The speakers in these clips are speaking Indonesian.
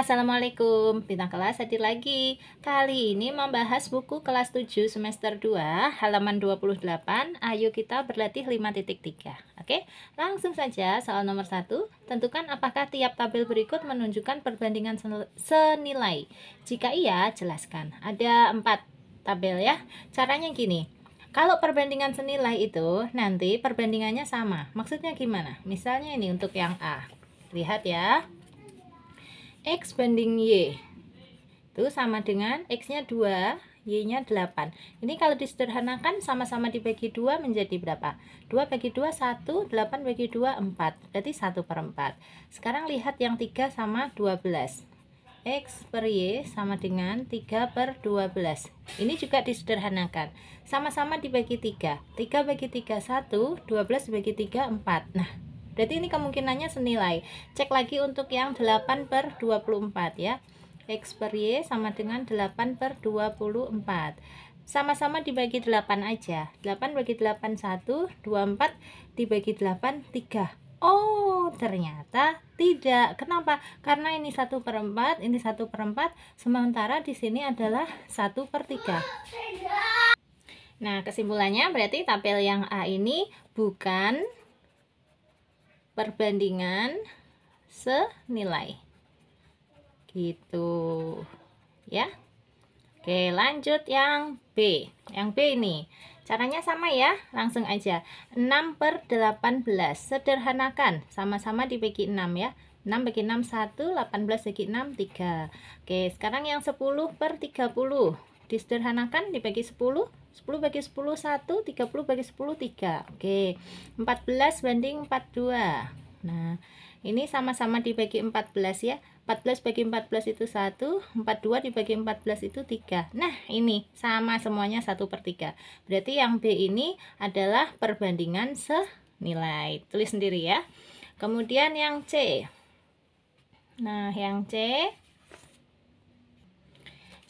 Assalamualaikum, bintang kelas hadir lagi Kali ini membahas buku kelas 7 semester 2 halaman 28 Ayo kita berlatih 5.3 Oke, langsung saja soal nomor 1 Tentukan apakah tiap tabel berikut menunjukkan perbandingan senilai Jika iya, jelaskan Ada 4 tabel ya Caranya gini kalau perbandingan senilai itu nanti perbandingannya sama. Maksudnya gimana? Misalnya ini untuk yang A. Lihat ya. X banding Y itu sama dengan X-nya 2, Y-nya 8 ini kalau disederhanakan sama-sama dibagi 2 menjadi berapa? 2 bagi 2, 1, 8 bagi 2, 4 berarti 1 per 4 sekarang lihat yang 3 sama 12 X per Y sama dengan 3 per 12 Ini juga disederhanakan Sama-sama dibagi 3 3 bagi 3, 1 12 bagi 3, 4 Nah, berarti ini kemungkinannya senilai cek lagi untuk yang 8 per 24 ya X per Y sama dengan 8 per 24 sama-sama dibagi 8 aja 8 bagi 8 1 24 dibagi 8 3 Oh, ternyata tidak. Kenapa? Karena ini 1 per 4, ini 1 per 4. sementara di sini adalah 1 per 3. Nah, kesimpulannya berarti tabel yang A ini bukan perbandingan senilai gitu ya Oke lanjut yang B yang B ini caranya sama ya langsung aja 6 per 18 sederhanakan sama-sama dibagi 6 ya 6 bagi 6 1 18 bagi 6 3 Oke sekarang yang 10 per 30 disederhanakan dibagi 10 10 bagi 10 1 30 bagi 10 3 oke 14 banding 42 nah ini sama-sama dibagi 14 ya 14 bagi 14 itu 1 42 dibagi 14 itu 3 nah ini sama semuanya 1 per 3 berarti yang B ini adalah perbandingan senilai tulis sendiri ya kemudian yang C nah yang C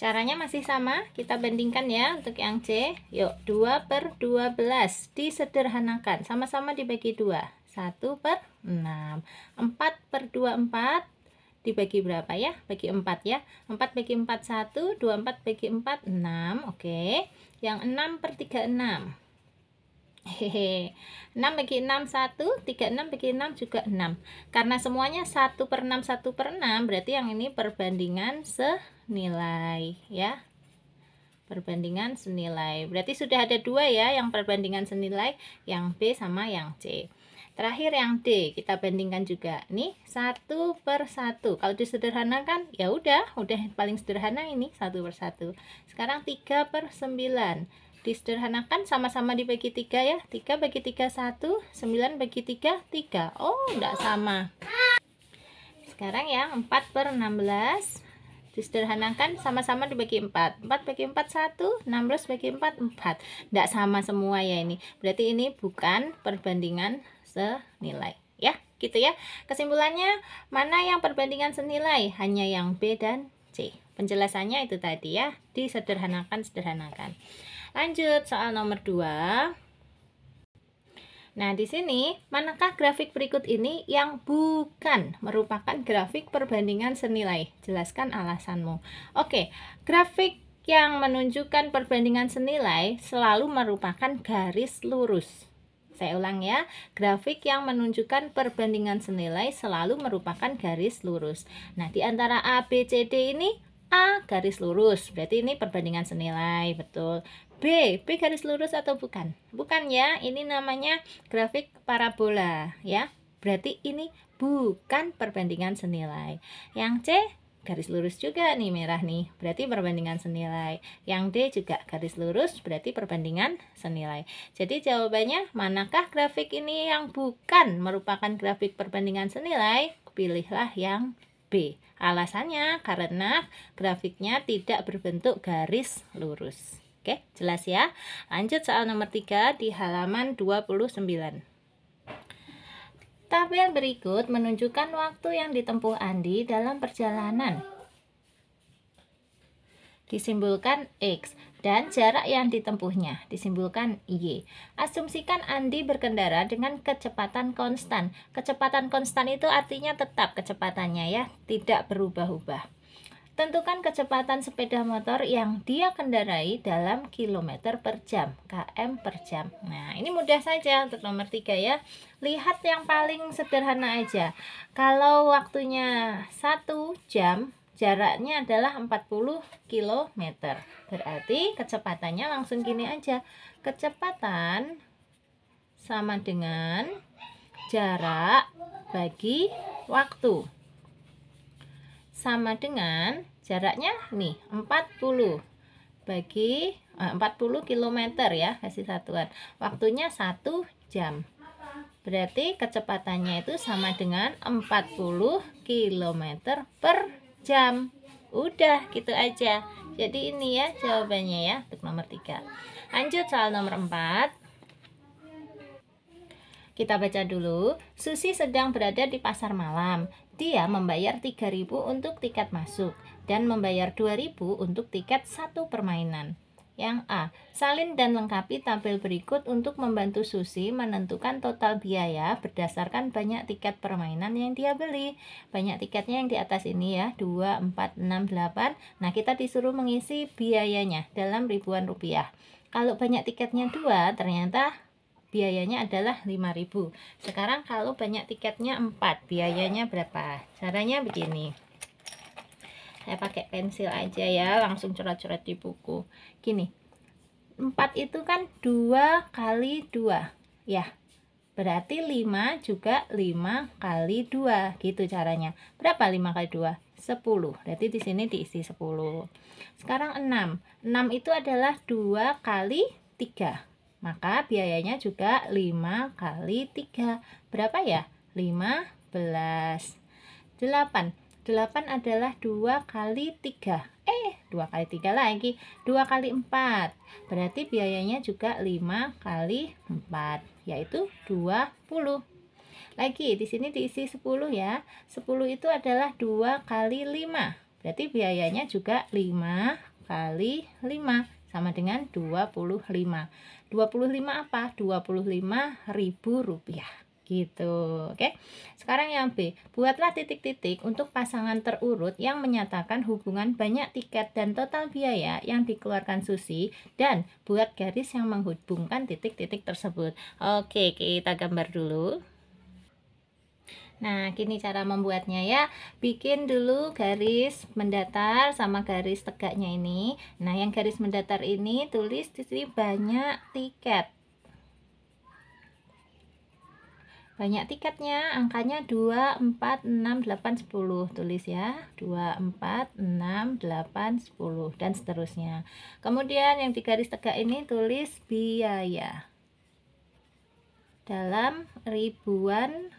Caranya masih sama, kita bandingkan ya untuk yang C. Yuk, 2 per 12 disederhanakan. Sama-sama dibagi 2. 1 per 6. 4 per 2, 4 dibagi berapa ya? Bagi 4 ya. 4 bagi 4 1, 24 bagi 4 6. Oke. Yang 6 per 3 6. Hehehe. 6 bagi 6 1, 36 bagi 6 juga 6. Karena semuanya 1 per 6 1 per 6, berarti yang ini perbandingan se nilai ya perbandingan senilai berarti sudah ada dua ya yang perbandingan senilai yang B sama yang C terakhir yang D kita bandingkan juga nih satu per satu kalau disederhanakan ya udah udah paling sederhana ini satu per satu sekarang tiga per sembilan disederhanakan sama-sama dibagi tiga ya tiga bagi tiga satu sembilan bagi tiga tiga oh enggak sama sekarang yang 4 per 16 Disederhanakan sama-sama dibagi 4 4 bagi 4 1 16 bagi 4 4 Tidak sama semua ya ini Berarti ini bukan perbandingan senilai Ya gitu ya Kesimpulannya mana yang perbandingan senilai Hanya yang B dan C Penjelasannya itu tadi ya Disederhanakan sederhanakan Lanjut soal nomor 2 Nah, di sini, manakah grafik berikut ini yang bukan merupakan grafik perbandingan senilai? Jelaskan alasanmu. Oke, grafik yang menunjukkan perbandingan senilai selalu merupakan garis lurus. Saya ulang ya, grafik yang menunjukkan perbandingan senilai selalu merupakan garis lurus. Nah, di antara A, B, C, D ini A garis lurus, berarti ini perbandingan senilai, betul. B, B garis lurus atau bukan? Bukan ya, ini namanya grafik parabola ya. Berarti ini bukan perbandingan senilai. Yang C, garis lurus juga nih merah nih, berarti perbandingan senilai. Yang D juga garis lurus, berarti perbandingan senilai. Jadi jawabannya, manakah grafik ini yang bukan merupakan grafik perbandingan senilai? Pilihlah yang B. Alasannya karena grafiknya tidak berbentuk garis lurus. Oke, jelas ya. Lanjut soal nomor 3 di halaman 29. Tabel berikut menunjukkan waktu yang ditempuh Andi dalam perjalanan. Disimbolkan X dan jarak yang ditempuhnya disimbolkan Y. Asumsikan Andi berkendara dengan kecepatan konstan. Kecepatan konstan itu artinya tetap kecepatannya ya, tidak berubah-ubah. Tentukan kecepatan sepeda motor yang dia kendarai dalam kilometer per jam, km per jam. Nah, ini mudah saja untuk nomor 3 ya. Lihat yang paling sederhana aja. Kalau waktunya 1 jam, jaraknya adalah 40 km. Berarti kecepatannya langsung gini aja. Kecepatan sama dengan jarak bagi waktu sama dengan jaraknya nih 40 bagi eh, 40 km ya kasih satuan waktunya satu jam berarti kecepatannya itu sama dengan 40 km per jam udah gitu aja jadi ini ya jawabannya ya untuk nomor 3 lanjut soal nomor 4 kita baca dulu Susi sedang berada di pasar malam dia ya, membayar 3000 untuk tiket masuk dan membayar 2000 untuk tiket satu permainan. Yang A. Salin dan lengkapi tampil berikut untuk membantu Susi menentukan total biaya berdasarkan banyak tiket permainan yang dia beli. Banyak tiketnya yang di atas ini ya, 2, 4, 6, 8. Nah, kita disuruh mengisi biayanya dalam ribuan rupiah. Kalau banyak tiketnya dua, ternyata biayanya adalah 5000 sekarang kalau banyak tiketnya 4 biayanya berapa caranya begini saya pakai pensil aja ya langsung coret-coret di buku gini 4 itu kan 2 kali 2 ya berarti 5 juga 5 kali 2 gitu caranya berapa 5 kali 2 10 berarti di sini diisi 10 sekarang 6 6 itu adalah 2 kali 3 maka biayanya juga 5 kali 3. Berapa ya? 15. 8. 8 adalah 2 kali 3. Eh, 2 kali 3 lagi. 2 kali 4. Berarti biayanya juga 5 kali 4, yaitu 20. Lagi, di sini diisi 10 ya. 10 itu adalah 2 kali 5. Berarti biayanya juga 5 kali 5 sama dengan 25. 25 apa? 25 ribu rupiah gitu. Oke. Sekarang yang B, buatlah titik-titik untuk pasangan terurut yang menyatakan hubungan banyak tiket dan total biaya yang dikeluarkan Susi dan buat garis yang menghubungkan titik-titik tersebut. Oke, kita gambar dulu. Nah, gini cara membuatnya ya. Bikin dulu garis mendatar sama garis tegaknya ini. Nah, yang garis mendatar ini tulis di sini banyak tiket. Banyak tiketnya, angkanya 2, 4, 6, 8, 10 Tulis ya 2, 4, 6, 8, 10 Dan seterusnya Kemudian yang di garis tegak ini tulis biaya Dalam ribuan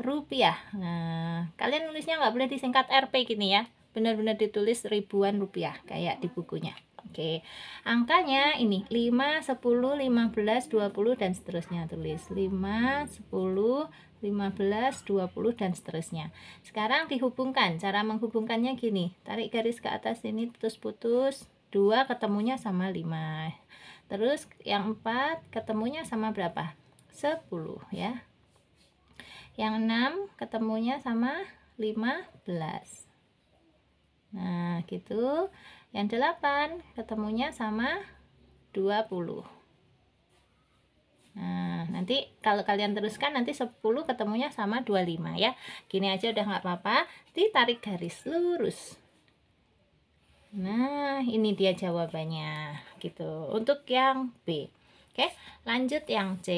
rupiah. Nah, kalian nulisnya nggak boleh disingkat RP gini ya. Benar-benar ditulis ribuan rupiah kayak di bukunya. Oke. Angkanya ini 5, 10, 15, 20 dan seterusnya tulis. 5, 10, 15, 20 dan seterusnya. Sekarang dihubungkan. Cara menghubungkannya gini. Tarik garis ke atas ini putus-putus. 2 ketemunya sama 5. Terus yang 4 ketemunya sama berapa? 10 ya yang 6 ketemunya sama 15 nah gitu yang 8 ketemunya sama 20 nah nanti kalau kalian teruskan nanti 10 ketemunya sama 25 ya gini aja udah nggak apa-apa ditarik garis lurus nah ini dia jawabannya gitu untuk yang B oke lanjut yang C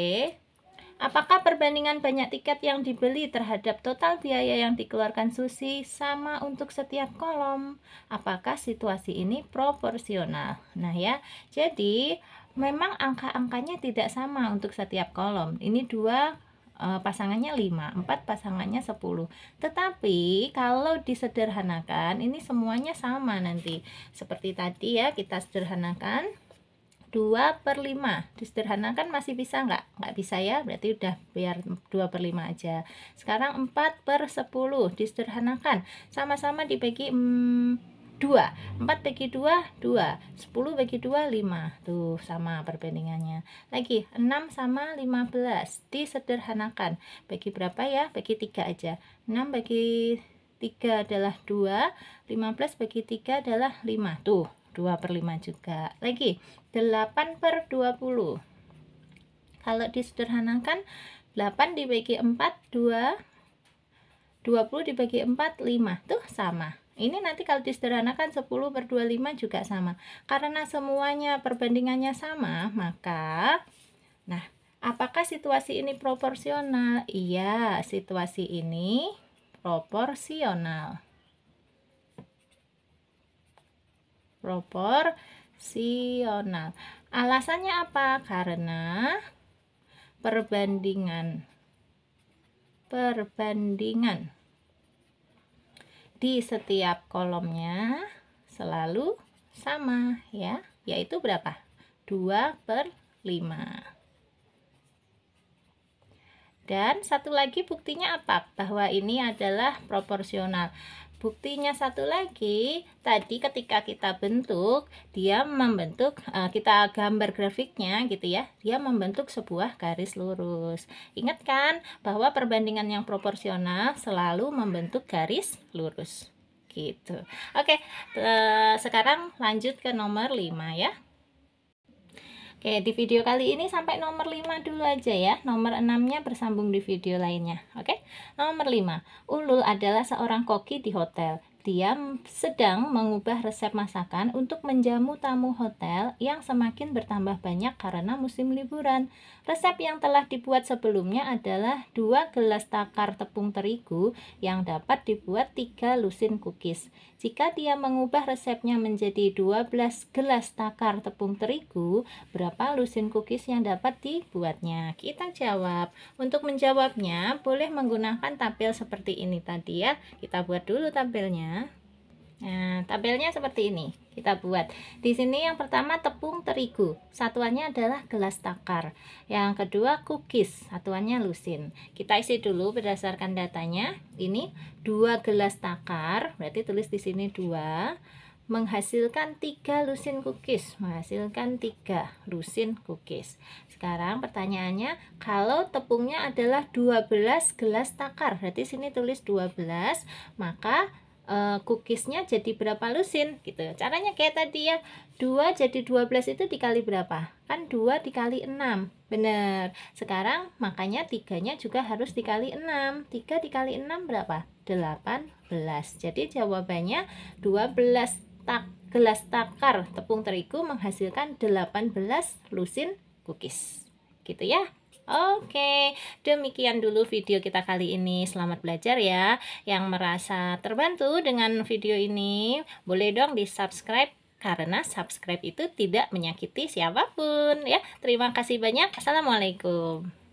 Apakah perbandingan banyak tiket yang dibeli terhadap total biaya yang dikeluarkan Susi sama untuk setiap kolom? Apakah situasi ini proporsional? Nah ya, jadi memang angka-angkanya tidak sama untuk setiap kolom. Ini dua eh, pasangannya 5, 4 pasangannya 10. Tetapi kalau disederhanakan ini semuanya sama nanti. Seperti tadi ya kita sederhanakan 2 per 5 disederhanakan masih bisa nggak? nggak bisa ya berarti udah biar 2 per 5 aja sekarang 4 per 10 disederhanakan sama-sama dibagi hmm, 2 4 bagi 2, 2 10 bagi 2, 5 Tuh, sama perbandingannya Lagi, 6 sama 15 Disederhanakan Bagi berapa ya? Bagi 3 aja 6 bagi 3 adalah 2 15 bagi 3 adalah 5 Tuh, 2 per 5 juga lagi 8 per 20 kalau disederhanakan 8 dibagi 4 2 20 dibagi 4 5 tuh sama ini nanti kalau disederhanakan 10 per 25 juga sama karena semuanya perbandingannya sama maka nah apakah situasi ini proporsional iya situasi ini proporsional proporsional. Alasannya apa? Karena perbandingan perbandingan di setiap kolomnya selalu sama ya yaitu berapa 2 per 5 dan satu lagi buktinya apa bahwa ini adalah proporsional Buktinya satu lagi, tadi ketika kita bentuk, dia membentuk eh, kita gambar grafiknya gitu ya. Dia membentuk sebuah garis lurus. Ingat kan bahwa perbandingan yang proporsional selalu membentuk garis lurus. Gitu. Oke, eh, sekarang lanjut ke nomor 5 ya. Oke, di video kali ini sampai nomor 5 dulu aja ya. Nomor 6-nya bersambung di video lainnya. Oke, nomor 5. Ulul adalah seorang koki di hotel. Dia sedang mengubah resep masakan untuk menjamu tamu hotel yang semakin bertambah banyak karena musim liburan. Resep yang telah dibuat sebelumnya adalah dua gelas takar tepung terigu yang dapat dibuat tiga lusin cookies. Jika dia mengubah resepnya menjadi 12 gelas takar tepung terigu, berapa lusin cookies yang dapat dibuatnya? Kita jawab. Untuk menjawabnya, boleh menggunakan tampil seperti ini tadi ya. Kita buat dulu tampilnya. Nah, tabelnya seperti ini. Kita buat. Di sini yang pertama tepung terigu. Satuannya adalah gelas takar. Yang kedua cookies, satuannya lusin. Kita isi dulu berdasarkan datanya. Ini dua gelas takar, berarti tulis di sini dua menghasilkan tiga lusin cookies, menghasilkan tiga lusin cookies. Sekarang pertanyaannya, kalau tepungnya adalah 12 gelas takar, berarti sini tulis 12, maka uh, cookiesnya jadi berapa lusin gitu caranya kayak tadi ya 2 jadi 12 itu dikali berapa kan 2 dikali 6 bener sekarang makanya tiganya juga harus dikali 6 3 dikali 6 berapa 18 jadi jawabannya 12 tak gelas takar tepung terigu menghasilkan 18 lusin cookies gitu ya Oke, demikian dulu video kita kali ini. Selamat belajar ya. Yang merasa terbantu dengan video ini, boleh dong di-subscribe karena subscribe itu tidak menyakiti siapapun ya. Terima kasih banyak. Assalamualaikum.